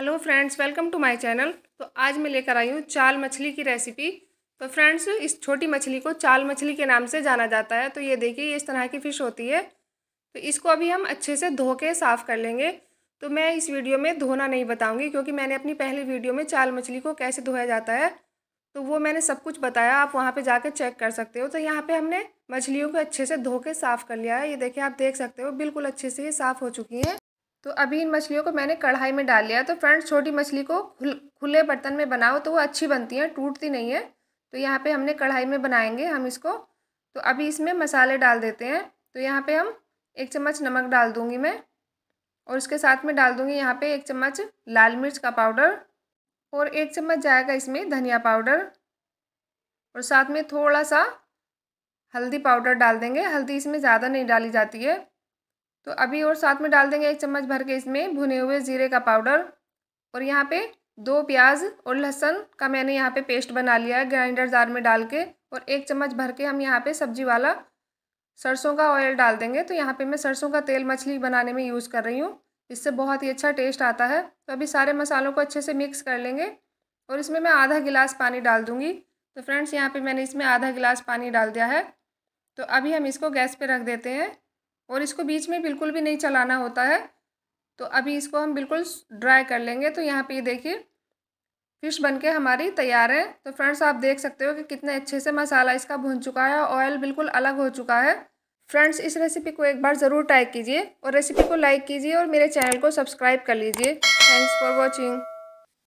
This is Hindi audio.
hello friends welcome to my channel तो आज मैं लेकर आई हूँ चाल मछली की रेसिपी तो फ्रेंड्स इस छोटी मछली को चाल मछली के नाम से जाना जाता है तो ये देखिए ये इस तरह की फ़िश होती है तो इसको अभी हम अच्छे से धो के साफ़ कर लेंगे तो मैं इस वीडियो में धोना नहीं बताऊँगी क्योंकि मैंने अपनी पहली वीडियो में चाल मछली को कैसे धोया जाता है तो वो मैंने सब कुछ बताया आप वहाँ पर जाकर चेक कर सकते हो तो यहाँ पर हमने मछलियों को अच्छे से धो के साफ़ कर लिया है ये देखिए आप देख सकते हो बिल्कुल अच्छे से ये साफ़ हो चुकी हैं तो अभी इन मछलियों को मैंने कढ़ाई में डाल लिया तो फ्रेंड्स छोटी मछली को खुल खुले बर्तन में बनाओ तो वो अच्छी बनती है टूटती नहीं है तो यहाँ पे हमने कढ़ाई में बनाएंगे हम इसको तो अभी इसमें मसाले डाल देते हैं तो यहाँ पे हम एक चम्मच नमक डाल दूँगी मैं और उसके साथ में डाल दूँगी यहाँ पर एक चम्मच लाल मिर्च का पाउडर और एक चम्मच जाएगा इसमें धनिया पाउडर और साथ में थोड़ा सा हल्दी पाउडर डाल देंगे हल्दी इसमें ज़्यादा नहीं डाली जाती है तो अभी और साथ में डाल देंगे एक चम्मच भर के इसमें भुने हुए ज़ीरे का पाउडर और यहाँ पे दो प्याज और लहसुन का मैंने यहाँ पे पेस्ट बना लिया है ग्राइंडर जार में डाल के और एक चम्मच भर के हम यहाँ पे सब्जी वाला सरसों का ऑयल डाल देंगे तो यहाँ पे मैं सरसों का तेल मछली बनाने में यूज़ कर रही हूँ इससे बहुत ही अच्छा टेस्ट आता है तो अभी सारे मसालों को अच्छे से मिक्स कर लेंगे और इसमें मैं आधा गिलास पानी डाल दूँगी तो फ्रेंड्स यहाँ पर मैंने इसमें आधा गिलास पानी डाल दिया है तो अभी हम इसको गैस पर रख देते हैं और इसको बीच में बिल्कुल भी नहीं चलाना होता है तो अभी इसको हम बिल्कुल ड्राई कर लेंगे तो यहाँ पे ये देखिए फिश बनके हमारी तैयार है तो फ्रेंड्स आप देख सकते हो कि कितने अच्छे से मसाला इसका भुन चुका है ऑयल बिल्कुल अलग हो चुका है फ्रेंड्स इस रेसिपी को एक बार ज़रूर ट्राई कीजिए और रेसिपी को लाइक कीजिए और मेरे चैनल को सब्सक्राइब कर लीजिए थैंक्स फॉर वॉचिंग